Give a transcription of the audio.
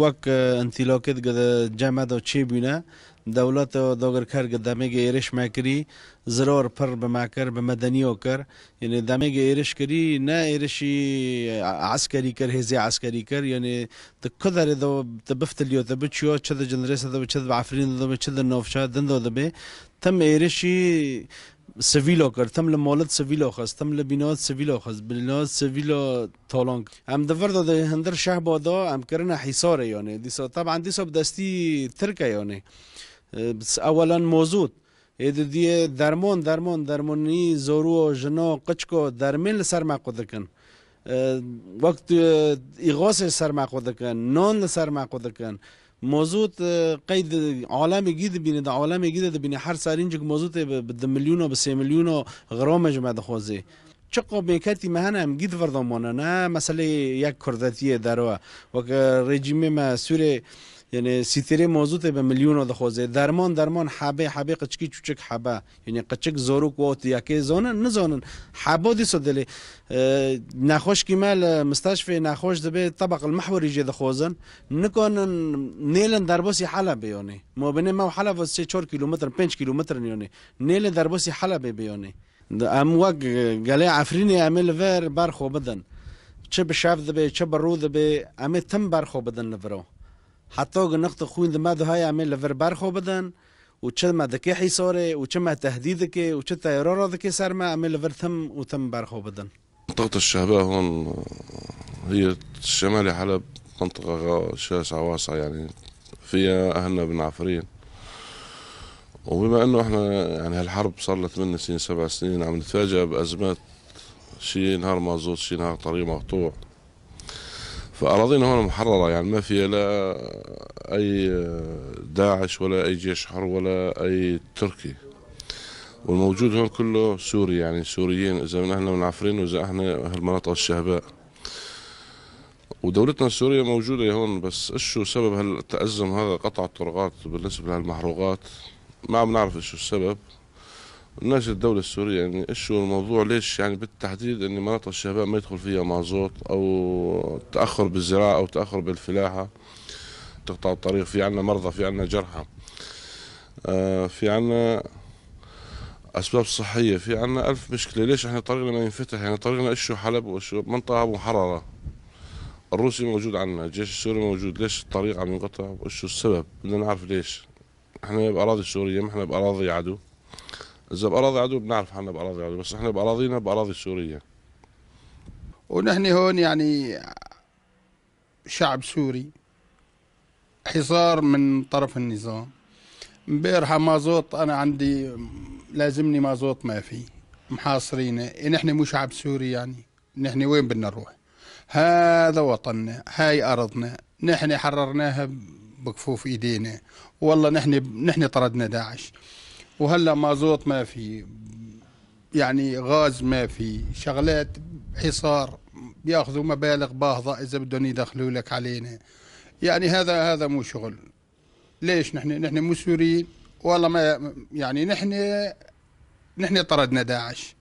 وەک ئەنتیلۆکت گەدە جامادا و چێ بووینە دەوڵەتەوە دۆگەرکار گە دامێگە ئێرشماکری زرۆر پڕ بەماکەر بە مەدەنیەوە کرد یعنی دامێگە ئێرشکردی نە ئێرشی عسکەری کرد هێزی عسکەری کرد یعنی کۆدارێتەوە بفتلیۆتە بچیەوە چدە جنرێسەدە بچێت بە ئافرین دەبێت چدە نۆفشا دندەوە دەبێ تەم ئێرشی سویلا کرد تم مالت سویلا خواست تم بینات سویلا خواست بینات سویلا تالانگ هم دور داده هندر شه بادا هم کرن حصار یعنی دیسا طبعا دیسا دستی ترکه یعنی اولا موضوع اید دی درمان درمان درمانی زارو جنا قچکا درمین لسر مقود کن وقت ایغاس سر مقود کن نان لسر مقود کن موضوع قید عالم گید بینه ده عالم گید ده بینه هر سر اینجا که موضوع ده میلیون و به سه میلیون و غرام جمع ده خوزه چه میکتی مهن هم گید وردامانه نه مسئله یک کردتیه درو و که رژیم سوره یعنی سیتره موضوع به میلیون د خوزه درمان درمان حبه حبه قچکی چوچک حبه یعنی قچک زورو کوات یکی زانن نزانن حبه دی سدل نخوش کی مال مستشفى نخوش به طبق المحور یجی د خوزن نکنن نیلن درباسی حلب یعنی ما بین ما حلب 3 4 کیلومتر 5 کیلومتر یعنی نیلن درباسی حلب یعنی ام وق قال عفريني اعمل فير برخو بدن چه بشاف ذبي چه برو ذبي امي تم برخو بدن نفرو حطوه نقطة خون دماغه هاي عمل لفربار خو بدن وشما ذكي حيصوري وشما تهديدك وشتا يرورو ذكي صار ما عمل ثم وثم بارخو بدن منطقة الشهباء هون هي شمال حلب منطقة شاسعة واسعة يعني فيها أهلنا بن عفرين وبما انه احنا يعني هالحرب صار لها ثمان سنين سبع سنين عم نتفاجئ بازمات شي نهار مازوت شي نهار طريق مقطوع فأراضينا هنا محررة يعني ما فيها لا أي داعش ولا أي جيش حر ولا أي تركي والموجود هون كله سوري يعني سوريين إذا من أهلنا من عفرين وإذا إحنا أهل مناطق الشهباء ودولتنا السورية موجودة هون بس شو سبب هالتأزم هذا قطع الطرقات بالنسبة لهالمحروقات ما عم نعرف شو السبب نجد الدولة السورية يعني ايش هو الموضوع ليش يعني بالتحديد ان مناطق الشباب ما يدخل فيها مازوت او تأخر بالزراعة او تأخر بالفلاحة تقطع الطريق في عنا مرضى في عنا جرحى آه، في عنا اسباب صحيه في عنا ألف مشكله ليش احنا طريقنا ما ينفتح يعني طريقنا ايش حلب وايش منطقه محرره الروسي موجود عنا الجيش السوري موجود ليش الطريق عم ينقطع وايش السبب بدنا نعرف ليش احنا باراضي سورية ما احنا باراضي عدو اذا باراضي عدو بنعرف حالنا باراضي عدو بس احنا باراضينا باراضي سوريه ونحن هون يعني شعب سوري حصار من طرف النظام امبارحه مازوت انا عندي لازمني مازوت ما في محاصرين إيه، نحن مو شعب سوري يعني نحن وين بدنا نروح هذا وطننا هاي ارضنا نحن حررناها بكفوف ايدينا والله نحن نحن طردنا داعش وهلا مازوت ما في يعني غاز ما في شغلات حصار بياخذوا مبالغ باهظه اذا بدهم يدخلوا لك علينا يعني هذا هذا مو شغل ليش نحن نحن مو سوريين والله ما يعني نحن نحن طردنا داعش